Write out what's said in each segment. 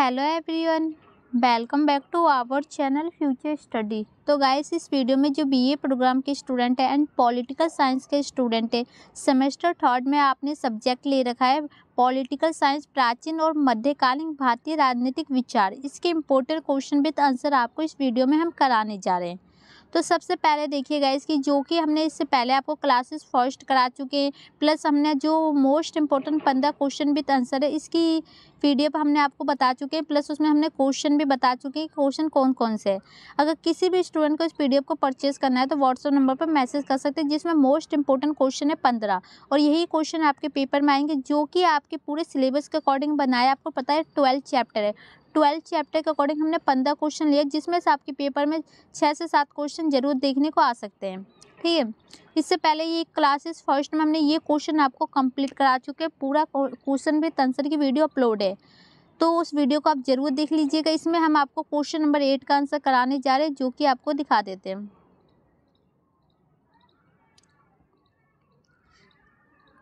hello everyone welcome back to our channel future study तो guys इस video में जो बीए प्रोग्राम के स्टूडेंट है एंड पॉलिटिकल साइंस के स्टूडेंट है सेमेस्टर थर्ड में आपने सब्जेक्ट ले रखा है पॉलिटिकल साइंस प्राचीन और मध्यकालीन भारतीय राजनीतिक विचार इसके इम्पोर्टेंट क्वेश्चन विद आंसर आपको इस वीडियो में हम कराने जा रहे हैं तो सबसे पहले देखिए गाइस कि जो कि हमने इससे पहले आपको क्लासेस फर्स्ट करा चुके हैं प्लस हमने जो मोस्ट इंपॉर्टेंट पंद्रह क्वेश्चन विथ आंसर है इसकी पीडीएफ हमने आपको बता चुके हैं प्लस उसमें हमने क्वेश्चन भी बता चुके हैं क्वेश्चन कौन कौन से है अगर किसी भी स्टूडेंट को इस पीडीएफ को परचेज करना है तो व्हाट्सअप नंबर पर मैसेज कर सकते हैं जिसमें मोस्ट इंपॉर्टेंट क्वेश्चन है पंद्रह और यही क्वेश्चन आपके पेपर में आएंगे जो कि आपके पूरे सिलेबस के अकॉर्डिंग बनाए आपको पता है ट्वेल्थ चैप्टर है ट्वेल्थ चैप्टर के अकॉर्डिंग हमने पंद्रह क्वेश्चन लिए जिसमें से आपके पेपर में छः से सात क्वेश्चन जरूर देखने को आ सकते हैं ठीक है इससे पहले ये क्लासेस फर्स्ट में हमने ये क्वेश्चन आपको कंप्लीट करा चुके हैं पूरा क्वेश्चन भी तंसर की वीडियो अपलोड है तो उस वीडियो को आप ज़रूर देख लीजिएगा इसमें हम आपको क्वेश्चन नंबर एट का आंसर कराने जा रहे हैं जो कि आपको दिखा देते हैं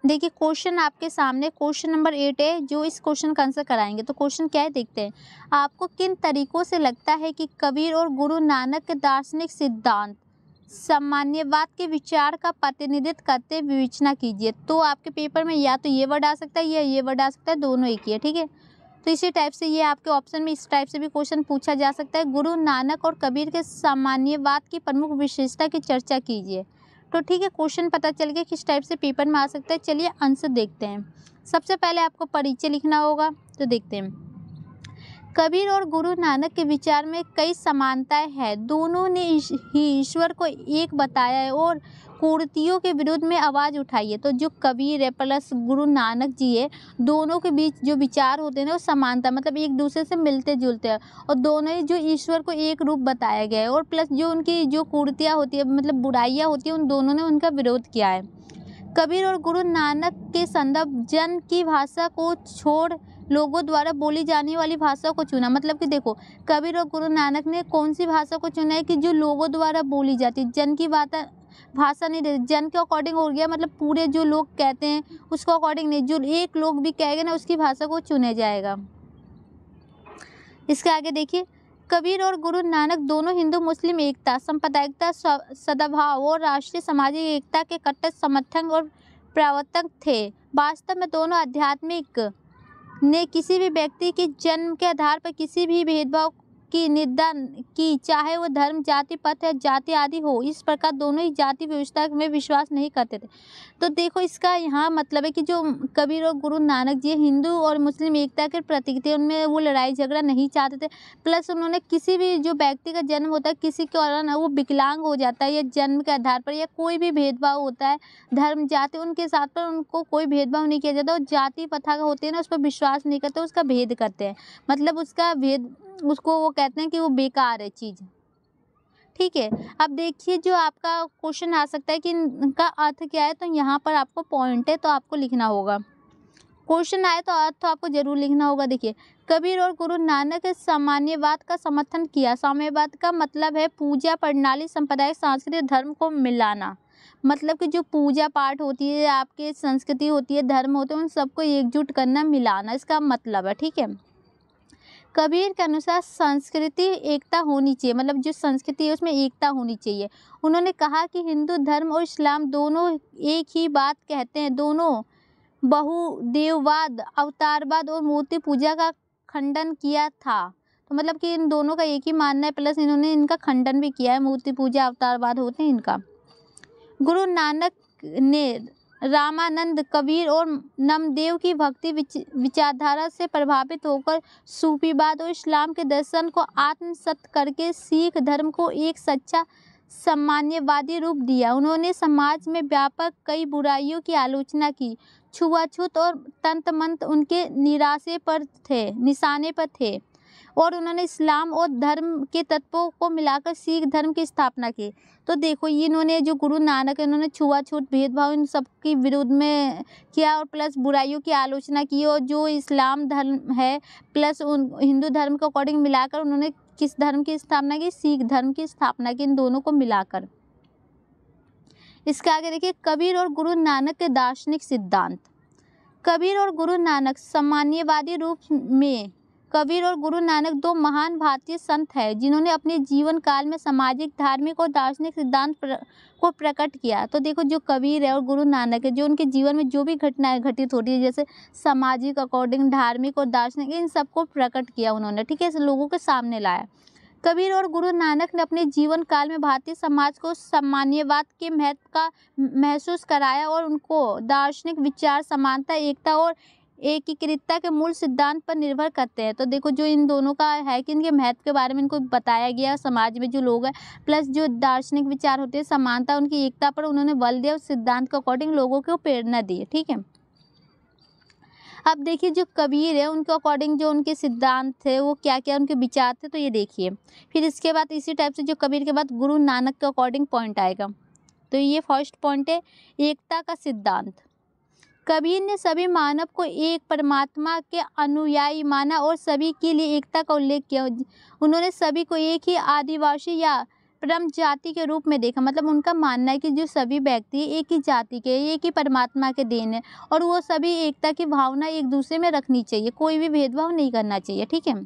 देखिए क्वेश्चन आपके सामने क्वेश्चन नंबर एट है जो इस क्वेश्चन का आंसर कराएंगे तो क्वेश्चन क्या है देखते हैं आपको किन तरीकों से लगता है कि कबीर और गुरु नानक के दार्शनिक सिद्धांत सामान्यवाद के विचार का प्रतिनिधित्व करते विवेचना कीजिए तो आपके पेपर में या तो ये वर्ड आ सकता है या ये वर्ड आ सकता है दोनों एक ही है ठीक है तो इसी टाइप से ये आपके ऑप्शन में इस टाइप से भी क्वेश्चन पूछा जा सकता है गुरु नानक और कबीर के सामान्यवाद की प्रमुख विशेषता की चर्चा कीजिए तो ठीक है क्वेश्चन पता चल गया किस टाइप से पेपर में आ सकता है चलिए आंसर देखते हैं सबसे पहले आपको परिचय लिखना होगा तो देखते हैं कबीर और गुरु नानक के विचार में कई समानताएं हैं दोनों ने ही ईश्वर को एक बताया है और कुर्तियों के विरुद्ध में आवाज़ उठाई है तो जो कबीर है प्लस गुरु नानक जी है दोनों के बीच जो विचार होते हैं ना वो समानता मतलब एक दूसरे से मिलते जुलते हैं और दोनों ही जो ईश्वर को एक रूप बताया गया है और प्लस जो उनकी जो कुर्तियाँ होती है मतलब बुराइयाँ होती हैं उन दोनों ने उनका विरोध किया है कबीर और गुरु नानक के संदर्भ जन की भाषा को छोड़ लोगों द्वारा बोली जाने वाली भाषा को चुना मतलब कि देखो कबीर और गुरु नानक ने कौन सी भाषा को चुना है कि जो लोगों द्वारा बोली जाती है जन की बात भाषा नहीं देती जन के अकॉर्डिंग हो गया मतलब पूरे जो लोग कहते हैं उसको अकॉर्डिंग नहीं जो एक लोग भी कहेंगे ना उसकी भाषा को चुने जाएगा इसके आगे देखिए कबीर और गुरु नानक दोनों हिंदू मुस्लिम एकता संप्रदायिकता सदभाव और राष्ट्रीय सामाजिक एकता के कट्टर समर्थक और प्रवर्तक थे वास्तव में दोनों आध्यात्मिक ने किसी भी व्यक्ति के जन्म के आधार पर किसी भी भेदभाव की निंदा की चाहे वो धर्म जाति पथ या जाति आदि हो इस प्रकार दोनों ही जाति व्यवस्था में विश्वास नहीं करते थे तो देखो इसका यहाँ मतलब है कि जो कबीर और गुरु नानक जी हिंदू और मुस्लिम एकता के प्रतीक थे उनमें वो लड़ाई झगड़ा नहीं चाहते थे प्लस उन्होंने किसी भी जो व्यक्ति का जन्म होता है किसी के दौरान वो विकलांग हो जाता है या जन्म के आधार पर या कोई भी भेदभाव होता है धर्म जाति उनके साथ पर उनको कोई भेदभाव नहीं किया जाता और जाति प्रथा होती है ना उस पर विश्वास नहीं करते उसका भेद करते हैं मतलब उसका भेद उसको वो कहते हैं कि वो बेकार है चीज़ ठीक है अब देखिए जो आपका क्वेश्चन आ सकता है कि इनका अर्थ क्या है तो यहाँ पर आपको पॉइंट है तो आपको लिखना होगा क्वेश्चन आए तो अर्थ तो आपको जरूर लिखना होगा देखिए कबीर और गुरु नानक सामान्यवाद का समर्थन किया साम्यवाद का मतलब है पूजा प्रणाली संप्रदाय सांस्कृतिक धर्म को मिलाना मतलब कि जो पूजा पाठ होती है आपके संस्कृति होती है धर्म होते हैं उन सबको एकजुट करना मिलाना इसका मतलब है ठीक है कबीर के अनुसार संस्कृति एकता होनी चाहिए मतलब जो संस्कृति है उसमें एकता होनी चाहिए उन्होंने कहा कि हिंदू धर्म और इस्लाम दोनों एक ही बात कहते हैं दोनों बहुदेववाद अवतारवाद और मूर्ति पूजा का खंडन किया था तो मतलब कि इन दोनों का एक ही मानना है प्लस इन्होंने इनका खंडन भी किया है मूर्ति पूजा अवतारवाद होते हैं इनका गुरु नानक ने रामानंद कबीर और नमदेव की भक्ति विचारधारा से प्रभावित होकर सूफीवाद और इस्लाम के दर्शन को आत्मसत करके सिख धर्म को एक सच्चा सामान्यवादी रूप दिया उन्होंने समाज में व्यापक कई बुराइयों की आलोचना की छुआछूत और तंत्र मंत्र उनके निराशे पर थे निशाने पर थे और उन्होंने इस्लाम और धर्म के तत्वों को मिलाकर सिख धर्म की स्थापना की तो देखो ये इन्होंने जो गुरु नानक है उन्होंने छुआछूत भेदभाव इन सब के विरुद्ध में किया और प्लस बुराइयों की आलोचना की और जो इस्लाम धर्म है प्लस उन हिंदू धर्म के अकॉर्डिंग मिलाकर उन्होंने किस धर्म की स्थापना की सिख धर्म की स्थापना की इन दोनों को मिलाकर इसके आगे देखिए कबीर और गुरु नानक के दार्शनिक सिद्धांत कबीर और गुरु नानक सामान्यवादी रूप में कबीर और गुरु नानक दो महान भारतीय संत हैं जिन्होंने अपने जीवन काल में सामाजिक धार्मिक और दार्शनिक सिद्धांत प्र, को प्रकट किया तो देखो जो कबीर है और गुरु नानक है जो उनके जीवन में जो भी घटनाएं घटित होती है जैसे सामाजिक अकॉर्डिंग धार्मिक और दार्शनिक इन सबको प्रकट किया उन्होंने ठीक है लोगों के सामने लाया कबीर और गुरु नानक ने अपने जीवन काल में भारतीय समाज को सामान्यवाद के महत्व का महसूस कराया और उनको दार्शनिक विचार समानता एकता और एकीकृतता के मूल सिद्धांत पर निर्भर करते हैं तो देखो जो इन दोनों का है कि इनके महत्व के बारे में इनको बताया गया समाज में जो लोग हैं प्लस जो दार्शनिक विचार होते हैं समानता उनकी एकता पर उन्होंने बल दिया उस सिद्धांत के अकॉर्डिंग लोगों को प्रेरणा दी ठीक है अब देखिए जो कबीर है उनके अकॉर्डिंग जो उनके सिद्धांत थे वो क्या क्या उनके विचार थे तो ये देखिए फिर इसके बाद इसी टाइप से जो कबीर के बाद गुरु नानक के अकॉर्डिंग पॉइंट आएगा तो ये फर्स्ट पॉइंट है एकता का सिद्धांत कबीर ने सभी मानव को एक परमात्मा के अनुयायी माना और सभी के लिए एकता का उल्लेख किया उन्होंने सभी को एक ही आदिवासी या परम जाति के रूप में देखा मतलब उनका मानना है कि जो सभी व्यक्ति एक ही जाति के एक ही परमात्मा के देन है और वो सभी एकता की भावना एक दूसरे में रखनी चाहिए कोई भी भेदभाव नहीं करना चाहिए ठीक है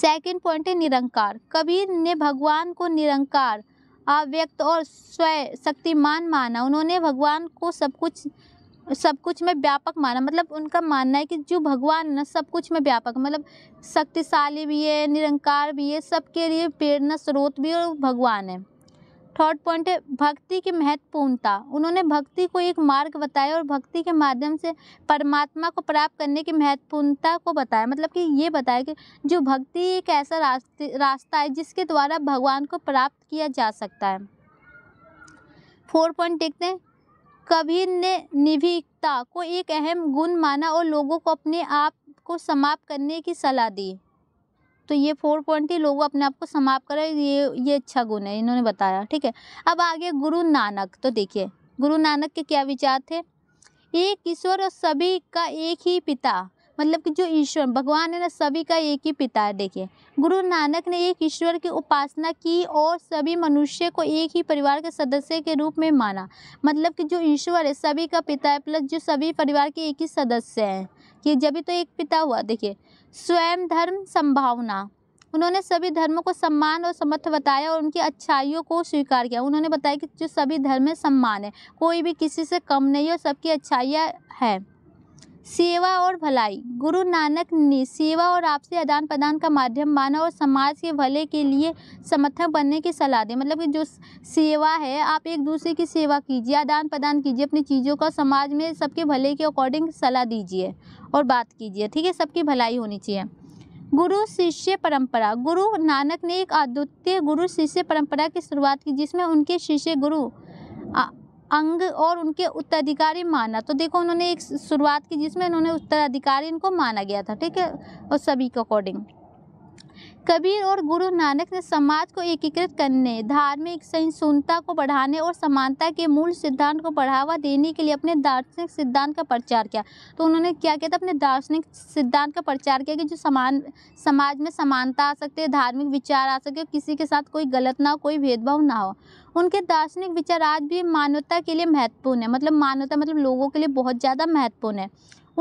सेकेंड पॉइंट है निरंकार कबीर ने भगवान को निरंकार अव्यक्त और स्वय शक्तिमान माना उन्होंने भगवान को सब कुछ सब कुछ में व्यापक माना मतलब उनका मानना है कि जो भगवान ना सब कुछ में व्यापक मतलब शक्तिशाली भी है निरंकार भी है सबके लिए प्रेरणा स्रोत भी और भगवान है थर्ड पॉइंट है भक्ति की महत्वपूर्णता उन्होंने भक्ति को एक मार्ग बताया और भक्ति के माध्यम से परमात्मा को प्राप्त करने की महत्वपूर्णता को बताया मतलब कि ये बताया कि जो भक्ति एक ऐसा रास्ते रास्ता है जिसके द्वारा भगवान को प्राप्त किया जा सकता है फोर पॉइंट देखते हैं कबीर ने निभिकता को एक अहम गुण माना और लोगों को अपने आप को समाप्त करने की सलाह दी तो ये फोर पॉइंट ही लोग अपने आप को समाप्त करें ये ये अच्छा गुण है इन्होंने बताया ठीक है अब आगे गुरु नानक तो देखिए गुरु नानक के क्या विचार थे एक ईश्वर और सभी का एक ही पिता मतलब कि जो ईश्वर भगवान है ना सभी का एक ही पिता है देखिए गुरु नानक ने एक ईश्वर की उपासना की और सभी मनुष्य को एक ही परिवार के सदस्य के रूप में माना मतलब कि जो ईश्वर है सभी का पिता है प्लस जो सभी परिवार के एक ही सदस्य हैं कि जब तो एक पिता हुआ देखिए स्वयं धर्म संभावना उन्होंने सभी धर्मों को सम्मान और समर्थ बताया और उनकी अच्छाइयों को स्वीकार किया उन्होंने बताया कि जो सभी धर्म में सम्मान है कोई भी किसी से कम नहीं और सबकी अच्छाइयाँ हैं सेवा और भलाई गुरु नानक ने सेवा और आपसी आदान प्रदान का माध्यम माना और समाज के भले के लिए समर्थक बनने की सलाह दी मतलब कि जो सेवा है आप एक दूसरे की सेवा कीजिए आदान प्रदान कीजिए अपनी चीज़ों का समाज में सबके भले के अकॉर्डिंग सलाह दीजिए और बात कीजिए ठीक है सबकी भलाई होनी चाहिए गुरु शिष्य परंपरा गुरु नानक ने एक अद्वितीय गुरु शिष्य परंपरा की शुरुआत की जिसमें उनके शिष्य गुरु आ, अंग और उनके उत्तराधिकारी माना तो देखो उन्होंने एक शुरुआत की जिसमें उन्होंने उत्तराधिकारी इनको माना गया था ठीक है और सभी के अकॉर्डिंग कबीर और गुरु नानक ने समाज को एकीकृत करने धार्मिक सहिष्णुता को बढ़ाने और समानता के मूल सिद्धांत को बढ़ावा देने के लिए अपने दार्शनिक सिद्धांत का प्रचार किया तो उन्होंने क्या किया था अपने दार्शनिक सिद्धांत का प्रचार किया कि जो समान समाज में समानता आ सकती है धार्मिक विचार आ सके किसी के साथ कोई गलत ना हो कोई भेदभाव ना हो उनके दार्शनिक विचार आज भी मानवता के लिए महत्वपूर्ण है मतलब मानवता मतलब लोगों के लिए बहुत ज़्यादा महत्वपूर्ण है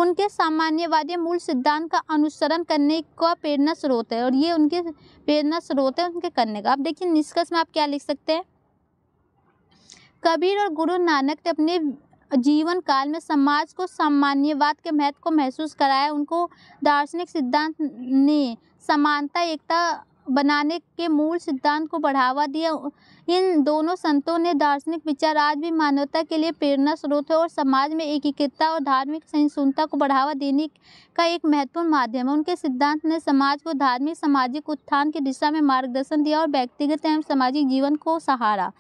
उनके सामान्यवादी मूल सिद्धांत का अनुसरण करने का प्रेरणा स्रोत है और ये उनके प्रेरणा स्रोत है उनके करने का आप देखिए निष्कर्ष में आप क्या लिख सकते हैं कबीर और गुरु नानक ने अपने जीवन काल में समाज को सामान्यवाद के महत्व को महसूस कराया उनको दार्शनिक सिद्धांत ने समानता एकता बनाने के मूल सिद्धांत को बढ़ावा दिया इन दोनों संतों ने दार्शनिक विचार आज भी मानवता के लिए प्रेरणा स्रोत है और समाज में एकीकृतता और धार्मिक सहिष्णुता को बढ़ावा देने का एक महत्वपूर्ण माध्यम है उनके सिद्धांत ने समाज को धार्मिक सामाजिक उत्थान की दिशा में मार्गदर्शन दिया और व्यक्तिगत एवं सामाजिक जीवन को सहारा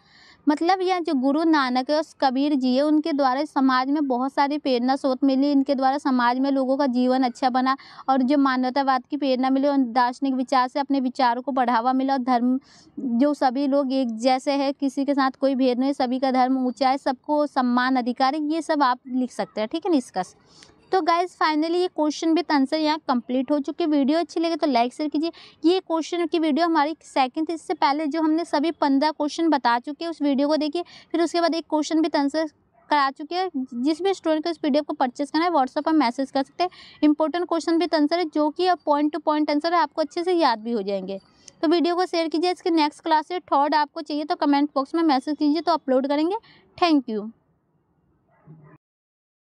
मतलब यह जो गुरु नानक और कबीर जी है उनके द्वारा समाज में बहुत सारी प्रेरणा स्रोत मिली इनके द्वारा समाज में लोगों का जीवन अच्छा बना और जो मानवतावाद की प्रेरणा मिली और दार्शनिक विचार से अपने विचारों को बढ़ावा मिला और धर्म जो सभी लोग एक जैसे है किसी के साथ कोई भेद नहीं सभी का धर्म ऊँचा है सबको सम्मान अधिकार है ये सब आप लिख सकते हैं ठीक है निष्कर्ष तो गाइज फाइनली ये क्वेश्चन भी आंसर यहाँ कंप्लीट हो चुके वीडियो अच्छी लगे तो लाइक शेयर कीजिए ये क्वेश्चन की वीडियो हमारी सेकंड थी इससे पहले जो हमने सभी पंद्रह क्वेश्चन बता चुके हैं उस वीडियो को देखिए फिर उसके बाद एक क्वेश्चन विद आंसर करा चुके हैं जिस भी स्टूडेंट को इस पीडीएफ को परचेस करना है व्हाट्सअप पर मैसेज कर सकते हैं इंपॉर्टेंट क्वेश्चन भी आंसर है जो कि पॉइंट टू पॉइंट आंसर है आपको अच्छे से याद भी हो जाएंगे तो वीडियो को शेयर कीजिए इसके नेक्स्ट क्लास से थर्ड आपको चाहिए तो कमेंट बॉक्स में मैसेज कीजिए तो अपलोड करेंगे थैंक यू